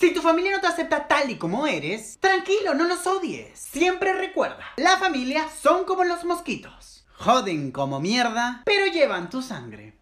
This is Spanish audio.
Si tu familia no te acepta tal y como eres, tranquilo, no los odies. Siempre recuerda, la familia son como los mosquitos. Joden como mierda, pero llevan tu sangre.